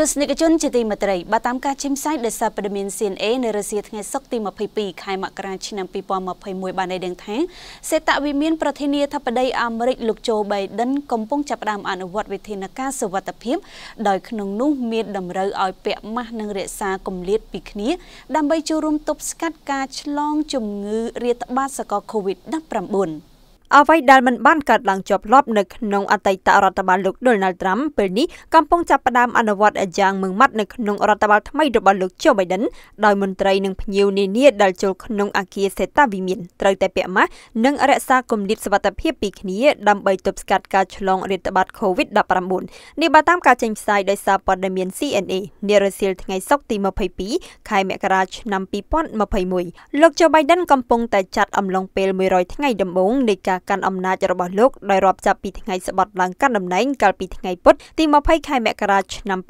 ទស្សនិកជនជាទីមេត្រីបើតាមការចេញផ្សាយដោយសារព័ត៌មាន CNA នៅរសៀលថ្ងៃសុក្រទី22ខែមករាឆ្នាំ2021បានដឹងថាសេតវិមានប្រធានាធិបតីអាមេរិកលោកโจ Biden កំពុងចាប់ផ្ដើមអនុវត្តវិធានការសុវត្ថិភាពដោយក្នុងនោះមានតម្រូវឲ្យពាក់ម៉ាស់និងរក្សាគម្លាតពីគ្នាដើម្បីចូលរួមទប់ស្កាត់ការឆ្លងជំងឺរាតត្បាតសកល COVID-19 អ្វីដែលមិនបានកើតឡើងជាប់លាប់នៅក្នុងអតីតរដ្ឋបាលលោក Donald Trump ពេលនេះកំពុងចាប់ផ្ដើមអនុវត្តយ៉ាងម៉ឺងម៉ាត់នៅក្នុងរដ្ឋបាលថ្មីរបស់លោក Joe Biden ដោយមន្ត្រីនិងភ្ញៀវនានាដែលចូលក្នុងអាគារសេតាវិមានត្រូវតែពាក់ម៉ាស់និងរក្សាគម្លាតសុវត្ថិភាពពីគ្នាដើម្បីទប់ស្កាត់ការឆ្លងរាតត្បាត COVID-19 នេះបើតាមការចេញផ្សាយដោយសារព័ត៌មាន CNA នារសៀលថ្ងៃសុក្រទី22ខែមករាឆ្នាំ2021លោក Joe Biden កំពុងតែចាត់អំឡុងពេល100ថ្ងៃដំបូងនៃការការកាន់អំណាចរបស់លោកដោយរាប់ចាប់ពីថ្ងៃស្បត់ឡើងកាន់តំណែងកាលពីថ្ងៃពុធទី20ខែមករាឆ្នាំ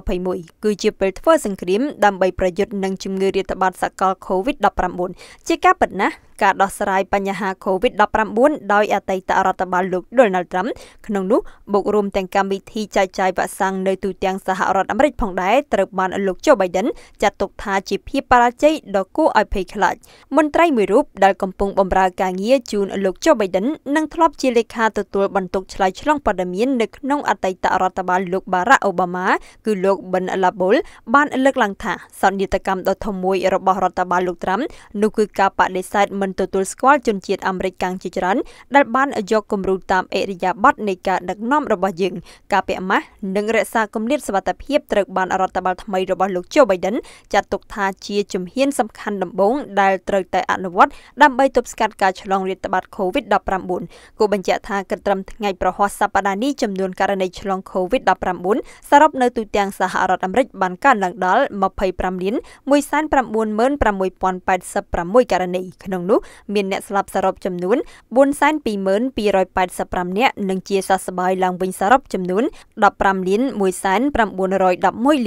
2021គឺជាពេលធ្វើសង្គ្រាមដើម្បីប្រយុទ្ធនឹងជំងឺរាតត្បាតសកល COVID-19 ជាការពិតណាស់ការដោះស្រាយបញ្ហា COVID-19 ដោយអតីតរដ្ឋបាលលោក Donald Trump ក្នុងនោះបូករួមទាំងកម្មវិធីចែកចាយវ៉ាក់សាំងនៅទូទាំងសហរដ្ឋអាមេរិកផងដែរត្រូវបានលោក Joe Biden ចាត់ទុកថាជាភាពបរាជ័យដ៏គួរឲ្យភ័យខ្លាចមន្ត្រីមួយរូបដែលកំពុងបម្រើការងារជូនលោក Joe Biden Biden នឹងធ្លាប់ជាលេខាទទួលបន្ទុកឆ្លើយឆ្លងព័ត៌មាននៅក្នុងអតីតរដ្ឋបាលលោក Barack Obama គឺលោក Ben Labol បានលើកឡើងថាសន្និទកម្មដ៏ធំមួយរបស់រដ្ឋបាលលោក Trump នោះគឺ ការបដិសេធមិនទទួលស្គាល់ជនជាតិអាមេរិកកាំងជាច្រើនដែលបានយកគំរូតាមអេរិយាប័ត្រនៃការដឹកនាំរបស់យើងការពាក់ម៉ាស់និងរក្សាគម្លាតសុវត្ថិភាពត្រូវបានរដ្ឋបាលថ្មីរបស់លោក Joe Biden ចាត់ទុក ថាជាជំហាន សំខាន់ដំបូងដែលត្រូវតែអនុវត្តដើម្បីទប់ស្កាត់ការឆ្លងរាតត្បាត COVID-19 2019គូបញ្ជាក់ថាគិតត្រឹមថ្ងៃប្រហ័សសប្តាហ៍នេះចំនួនករណីឆ្លង COVID-19 សរុបនៅទូទាំងសហរដ្ឋអាមេរិកបានកើនឡើងដល់25លាន196,086ករណីក្នុងនោះមានអ្នកស្លាប់សរុបចំនួន4,2285នាក់និងជាសះស្បើយឡើងវិញសរុបចំនួន15លាន1,911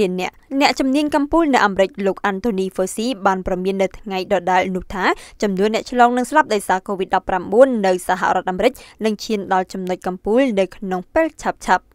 លាននាក់អ្នកជំនាញកម្ពុជានៅអាមេរិកលោក Anthony Fauci បានប្រមាននៅថ្ងៃដដែលនោះថា ចំនួនអ្នកឆ្លងនិងស្លាប់ដោយសារ COVID-19 នៅសហរដ្ឋអាមេរិកនឹងឈានដល់ចំណុចកំពូលនៅក្នុងពេលឆាប់ៗ